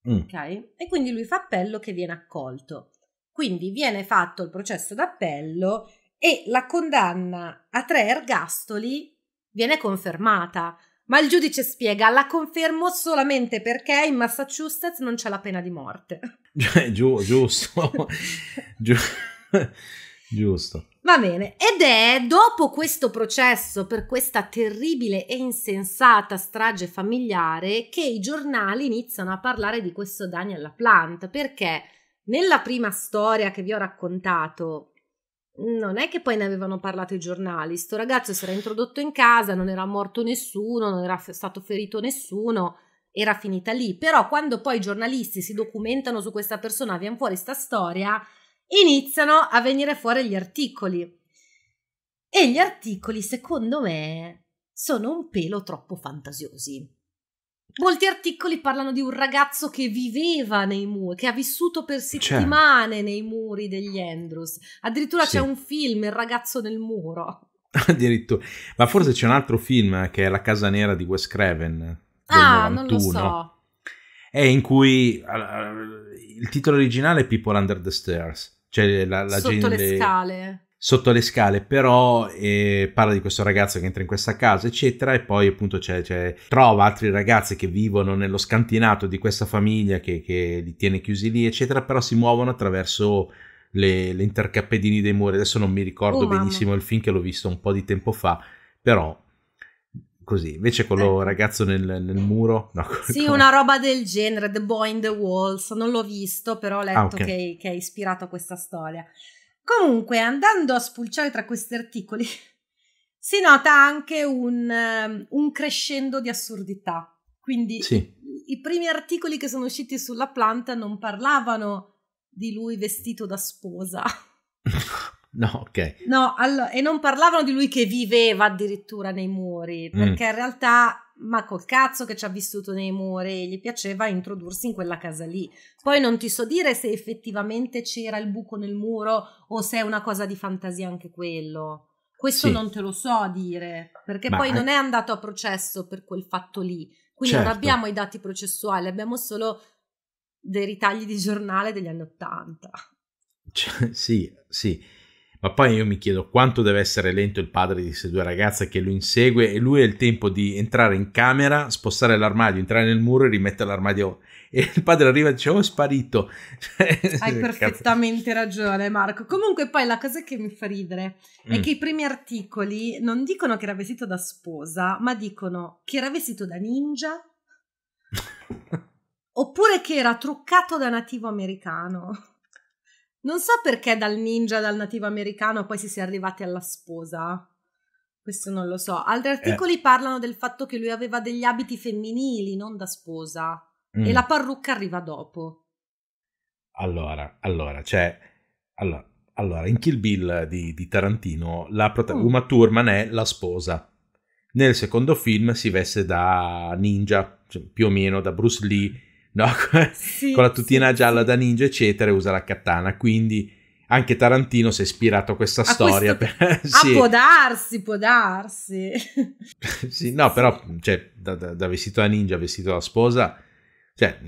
Mm. Ok? E quindi lui fa appello che viene accolto. Quindi viene fatto il processo d'appello e la condanna a tre ergastoli viene confermata. Ma il giudice spiega, la confermo solamente perché in Massachusetts non c'è la pena di morte. Giù, giusto. giusto. Va bene, ed è dopo questo processo per questa terribile e insensata strage familiare che i giornali iniziano a parlare di questo Daniel LaPlante, perché nella prima storia che vi ho raccontato non è che poi ne avevano parlato i giornali, sto ragazzo si era introdotto in casa, non era morto nessuno, non era stato ferito nessuno, era finita lì, però quando poi i giornalisti si documentano su questa persona, viene fuori sta storia iniziano a venire fuori gli articoli. E gli articoli, secondo me, sono un pelo troppo fantasiosi. Molti articoli parlano di un ragazzo che viveva nei muri, che ha vissuto per settimane c'è. nei muri degli Andrews. Addirittura sì. c'è un film, Il ragazzo nel muro. Addirittura. Ma forse c'è un altro film che è La casa nera di Wes Craven. Ah, 91, non lo so. È eh, in cui uh, il titolo originale è People Under the Stairs cioè, la, la Sotto gente... le scale sotto le scale, però eh, parla di questo ragazzo che entra in questa casa, eccetera, e poi appunto c'è, c'è, trova altri ragazzi che vivono nello scantinato di questa famiglia che, che li tiene chiusi lì, eccetera, però si muovono attraverso le, le intercappedini dei muri. Adesso non mi ricordo oh, benissimo il film che l'ho visto un po' di tempo fa, però così. Invece quello eh. ragazzo nel, nel muro... No, sì, come... una roba del genere, The Boy in the Walls, non l'ho visto, però ho letto ah, okay. che, che è ispirato a questa storia. Comunque, andando a spulciare tra questi articoli, si nota anche un, ehm, un crescendo di assurdità. Quindi sì. i, i, primi articoli che sono usciti sulla planta non parlavano di lui vestito da sposa. No, ok. No, all- e non parlavano di lui che viveva addirittura nei muri, mm. perché mm. in realtà, ma col cazzo che ci ha vissuto nei muri, gli piaceva introdursi in quella casa lì. Poi non ti so dire se effettivamente c'era il buco nel muro o se è una cosa di fantasia anche quello. Questo sì. non te lo so dire, perché ma poi è... non è andato a processo per quel fatto lì. Quindi certo. non abbiamo i dati processuali, abbiamo solo dei ritagli di giornale degli anni Ottanta. Cioè, sì, sì. Ma poi io mi chiedo quanto deve essere lento il padre di queste due ragazze che lo insegue e lui ha il tempo di entrare in camera, spostare l'armadio, entrare nel muro e rimettere l'armadio. E il padre arriva e dice oh è sparito. Cioè, Hai perfettamente ragione Marco. Comunque poi la cosa che mi fa ridere è mm. che i primi articoli non dicono che era vestito da sposa, ma dicono che era vestito da ninja. oppure che era truccato da nativo americano. Non so perché dal ninja, dal nativo americano, poi si sia arrivati alla sposa. Questo non lo so. Altri eh. articoli eh. parlano del fatto che lui aveva degli abiti femminili, non da sposa. Mm. E la parrucca arriva dopo. Allora, allora, cioè... Allora, allora in Kill Bill di, di Tarantino, la prota- mm. Uma Thurman è la sposa. Nel secondo film si veste da ninja, cioè più o meno da Bruce Lee, no? sì, con la tutina sì, gialla da ninja, eccetera, e usa la katana. Quindi anche Tarantino si è ispirato a questa a storia. Questo... Per... Ah, sì. può darsi, può darsi. sì, no, però cioè, da, da, da, vestito da ninja, vestito da sposa, cioè,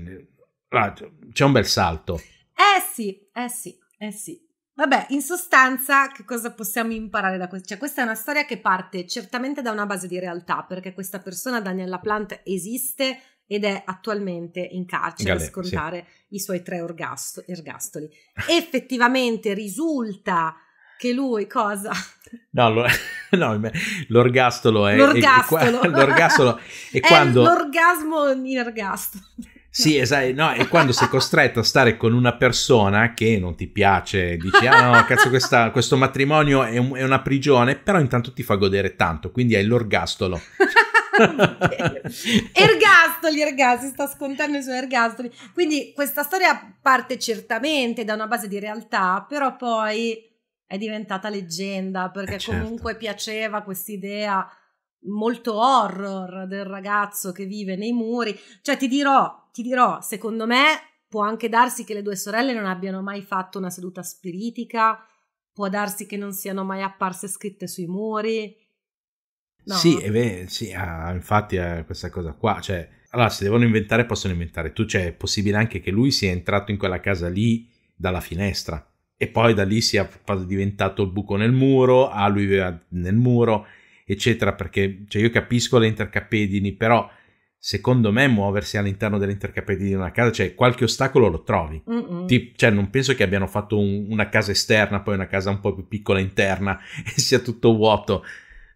ah, c'è un bel salto. Eh sì, eh sì, eh sì. Vabbè, in sostanza, che cosa possiamo imparare da questo? Cioè, questa è una storia che parte certamente da una base di realtà, perché questa persona, Daniela Plant, esiste, ed è attualmente in carcere Galè, a scontare sì. i suoi tre orgast- ergastoli. Effettivamente risulta che lui cosa? No, lo, no l'orgastolo è l'orgastolo è, è, l'orgastolo è, è l'orgasmo in ergastolo. Sì, esatto, no, è quando sei costretto a stare con una persona che non ti piace, dici ah no, cazzo questa, questo matrimonio è, un, è una prigione, però intanto ti fa godere tanto, quindi è l'orgastolo ergastoli, ergastoli, sta scontando i suoi ergastoli. Quindi questa storia parte certamente da una base di realtà, però poi è diventata leggenda perché eh certo. comunque piaceva quest'idea molto horror del ragazzo che vive nei muri. Cioè ti dirò, ti dirò, secondo me può anche darsi che le due sorelle non abbiano mai fatto una seduta spiritica, può darsi che non siano mai apparse scritte sui muri No. Sì, beh, sì ah, infatti è eh, questa cosa qua, cioè, allora se devono inventare possono inventare tu, cioè è possibile anche che lui sia entrato in quella casa lì dalla finestra e poi da lì sia diventato il buco nel muro, ah lui viveva nel muro, eccetera, perché cioè, io capisco le intercapedini, però secondo me muoversi all'interno delle intercapedini di una casa, cioè qualche ostacolo lo trovi. Ti, cioè, non penso che abbiano fatto un, una casa esterna, poi una casa un po' più piccola interna e sia tutto vuoto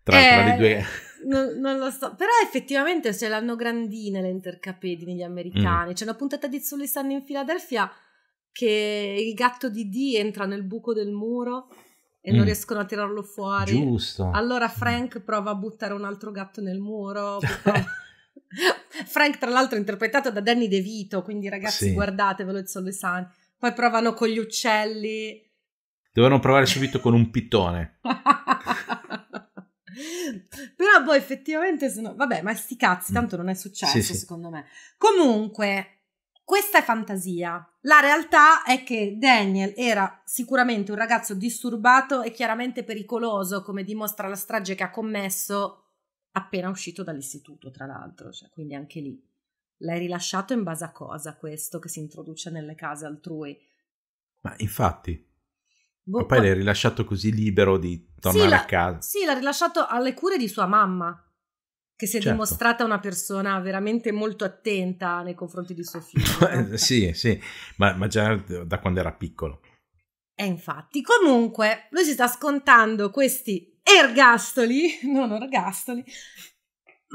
tra, eh, tra le eh, due. Non, non, lo so, però effettivamente ce l'hanno grandine le intercapedini gli americani. Mm. C'è una puntata di Sully Sun in Filadelfia che il gatto di D entra nel buco del muro e mm. non riescono a tirarlo fuori. Giusto. Allora mm. Frank prova a buttare un altro gatto nel muro. Frank, tra l'altro, è interpretato da Danny DeVito, quindi ragazzi, sì. guardatevelo, il Sully Sun. Poi provano con gli uccelli. Dovevano provare subito con un pitone. Però poi boh, effettivamente sono... Vabbè, ma sti cazzi, mm. tanto non è successo sì, secondo me. Comunque, questa è fantasia. La realtà è che Daniel era sicuramente un ragazzo disturbato e chiaramente pericoloso, come dimostra la strage che ha commesso appena uscito dall'istituto, tra l'altro. Cioè, quindi anche lì l'hai rilasciato in base a cosa questo che si introduce nelle case altrui? Ma infatti, Boh, Ma poi l'hai rilasciato così libero di tornare sì, la, a casa. Sì, l'ha rilasciato alle cure di sua mamma, che si è certo. dimostrata una persona veramente molto attenta nei confronti di suo figlio. Eh, eh. sì, sì, ma, ma, già da quando era piccolo. E eh, infatti, comunque, lui si sta scontando questi ergastoli, non orgastoli,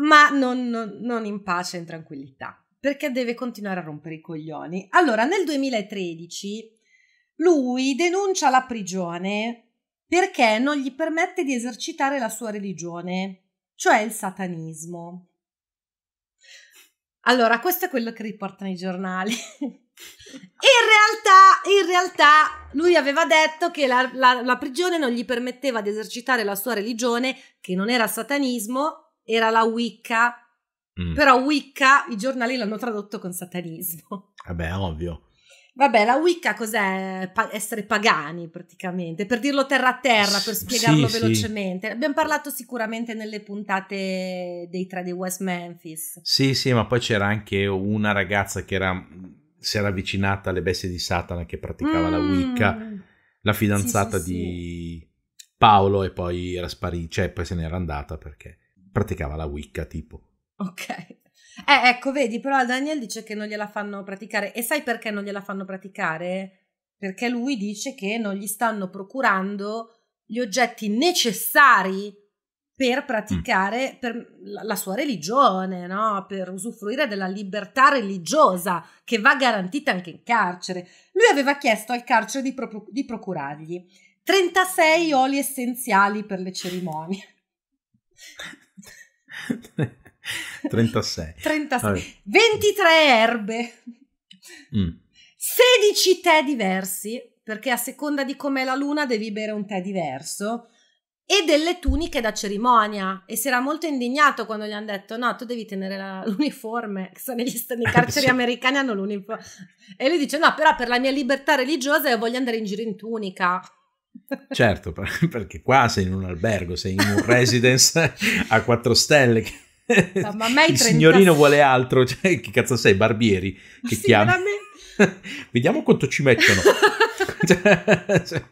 ma non, non, non in pace e in tranquillità, perché deve continuare a rompere i coglioni. Allora, nel 2013 lui denuncia la prigione perché non gli permette di esercitare la sua religione, cioè il satanismo. Allora, questo è quello che riportano i giornali. in, realtà, in realtà, lui aveva detto che la, la, la prigione non gli permetteva di esercitare la sua religione, che non era satanismo, era la Wicca. Mm. Però Wicca i giornali l'hanno tradotto con satanismo. Vabbè, ovvio. Vabbè, la Wicca cos'è? Pa- essere pagani praticamente, per dirlo terra a terra, per spiegarlo sì, velocemente. Sì. Abbiamo parlato sicuramente nelle puntate dei tre di West Memphis. Sì, sì, ma poi c'era anche una ragazza che era, si era avvicinata alle bestie di Satana che praticava mm. la Wicca, la fidanzata sì, di Paolo e poi era sparita, cioè poi se n'era andata perché praticava la Wicca tipo. Ok. Eh, ecco, vedi, però Daniel dice che non gliela fanno praticare. E sai perché non gliela fanno praticare? Perché lui dice che non gli stanno procurando gli oggetti necessari per praticare mm. per la sua religione, no? per usufruire della libertà religiosa che va garantita anche in carcere. Lui aveva chiesto al carcere di, pro- di procurargli 36 oli essenziali per le cerimonie. 36. 36. 23 erbe. Mm. 16 tè diversi, perché a seconda di com'è la luna devi bere un tè diverso e delle tuniche da cerimonia e si era molto indignato quando gli hanno detto no tu devi tenere la, l'uniforme negli, nei eh, carceri americani hanno l'uniforme e lui dice no però per la mia libertà religiosa io voglio andare in giro in tunica certo perché qua sei in un albergo sei in un residence a quattro stelle ma a me il signorino vuole altro. Cioè, che cazzo sei, Barbieri? Che sì, chiama? Vediamo quanto ci mettono. Cioè, cioè.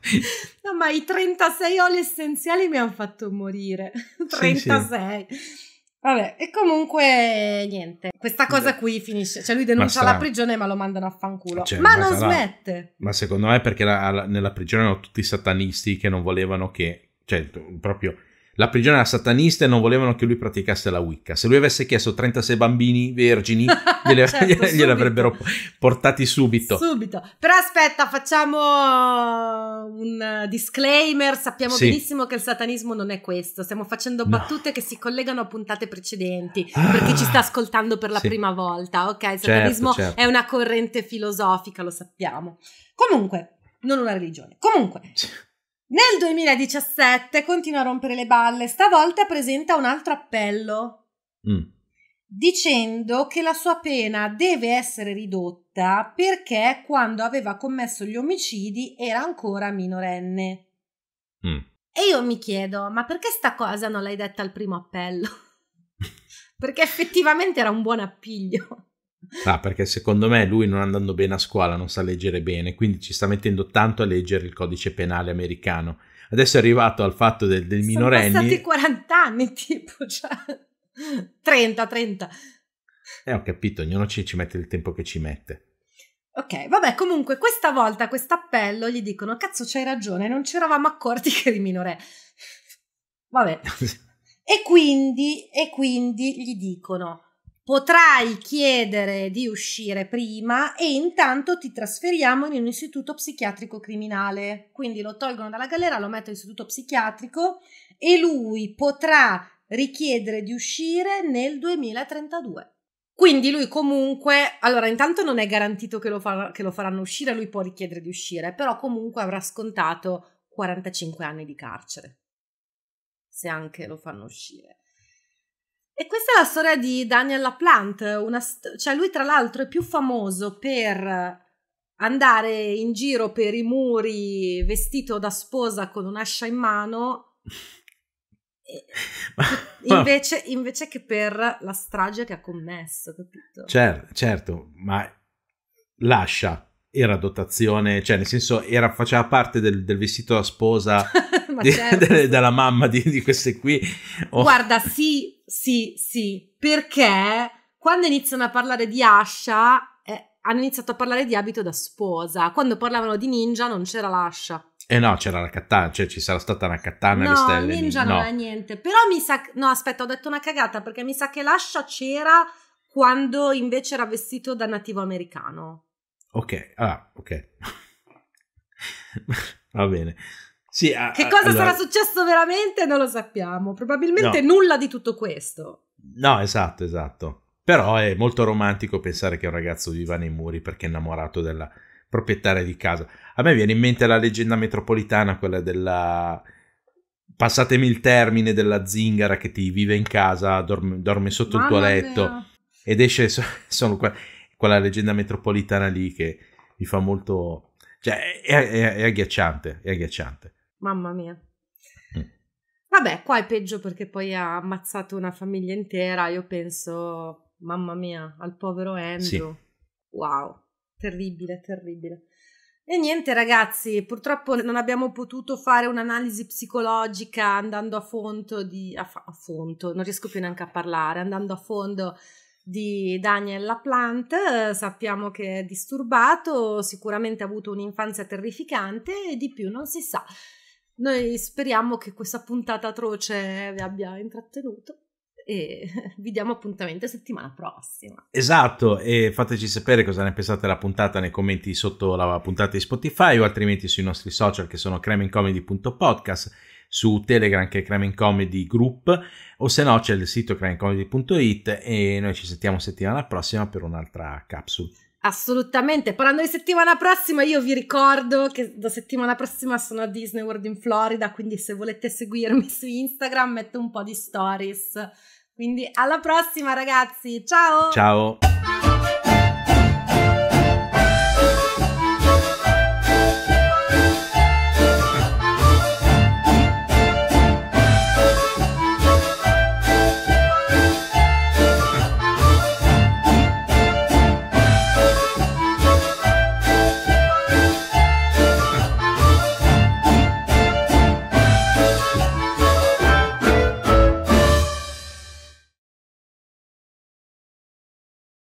no, ma i 36 oli essenziali mi hanno fatto morire. 36. Sì, sì. Vabbè, e comunque niente, questa cosa qui finisce, cioè lui denuncia la prigione ma lo mandano a fanculo, cioè, ma, ma, non sarà... smette. Ma secondo me perché la, la, nella prigione erano tutti satanisti che non volevano che, cioè proprio la prigione era satanista e non volevano che lui praticasse la Wicca. Se lui avesse chiesto 36 bambini vergini, gliele, certo, gliele avrebbero portati subito. Subito. Però aspetta, facciamo uh, un disclaimer. Sappiamo sì. benissimo che il satanismo non è questo. Stiamo facendo battute no. che si collegano a puntate precedenti, ah, per chi ci sta ah, ascoltando per la sì. prima volta, ok? Il certo, satanismo certo, certo. è una corrente filosofica, lo sappiamo. Comunque, non una religione. Comunque... Nel 2017 continua a rompere le balle, stavolta presenta un altro appello mm. dicendo che la sua pena deve essere ridotta perché quando aveva commesso gli omicidi era ancora minorenne. Mm. E io mi chiedo, ma perché sta cosa non l'hai detta al primo appello? perché effettivamente era un buon appiglio. Ah, perché secondo me lui non andando bene a scuola non sa leggere bene, quindi ci sta mettendo tanto a leggere il codice penale americano. Adesso è arrivato al fatto del, del minorenni. Sono passati 40 anni, tipo, cioè 30, 30. Eh, ho capito, ognuno ci, ci mette il tempo che ci mette. Ok, vabbè, comunque questa volta questo appello, gli dicono cazzo c'hai ragione, non ci eravamo accorti che eri minorenne. Vabbè. e, quindi, e quindi gli dicono Potrai chiedere di uscire prima e intanto ti trasferiamo in un istituto psichiatrico criminale. Quindi lo tolgono dalla galera, lo mettono in istituto psichiatrico e lui potrà richiedere di uscire nel 2032. Quindi lui comunque, allora intanto non è garantito che lo, far, che lo, faranno uscire, lui può richiedere di uscire, però comunque avrà scontato 45 anni di carcere, se anche lo fanno uscire. E questa è la storia di Daniel LaPlante, una, cioè lui tra l'altro è più famoso per andare in giro per i muri vestito da sposa con un'ascia in mano, invece, invece che per la strage che ha commesso, capito? Certo, certo, ma l'ascia era dotazione, cioè nel senso era, faceva parte del, del vestito da sposa di, certo. de, della mamma di, di queste qui. Oh. Guarda, sì, sì, sì, perché quando iniziano a parlare di Asha eh, hanno iniziato a parlare di abito da sposa, quando parlavano di ninja non c'era l'Asha. Eh no, c'era la katana, cioè ci sarà stata una katana no, alle stelle. Ninja no, ninja non era niente, però mi sa, no aspetta ho detto una cagata perché mi sa che l'Asha c'era quando invece era vestito da nativo americano. Ok, ah, ok. Va bene. Sì, a, che cosa allora... sarà successo veramente non lo sappiamo. Probabilmente no. nulla di tutto questo. No, esatto, esatto. Però è molto romantico pensare che un ragazzo viva nei muri perché è innamorato della proprietaria di casa. A me viene in mente la leggenda metropolitana, quella della... Passatemi il termine della zingara che ti vive in casa, dorme, dorme sotto Mamma il tuo letto mia. ed esce Sono qua quella leggenda metropolitana lì che mi fa molto... cioè è, è, è agghiacciante, è agghiacciante. Mamma mia. Mm. Vabbè, qua è peggio perché poi ha ammazzato una famiglia intera. Io penso, mamma mia, al povero Andrew. Sì. Wow, terribile, terribile. E niente ragazzi, purtroppo non abbiamo potuto fare un'analisi psicologica andando a fondo di... A, a fondo, non riesco più neanche a parlare, andando a fondo di Daniel LaPlante, sappiamo che è disturbato, sicuramente ha avuto un'infanzia terrificante e di più non si sa. Noi speriamo che questa puntata atroce vi abbia intrattenuto e vi diamo appuntamento settimana prossima. Esatto, e fateci sapere cosa ne pensate della puntata nei commenti sotto la puntata di Spotify o altrimenti sui nostri social che sono cremincomedy.podcast su Telegram che è Crime Comedy Group o se no c'è il sito crimecomedy.it e noi ci sentiamo settimana prossima per un'altra capsule. Assolutamente, parlando di settimana prossima io vi ricordo che da settimana prossima sono a Disney World in Florida, quindi se volete seguirmi su Instagram metto un po' di stories. Quindi alla prossima ragazzi, ciao! Ciao!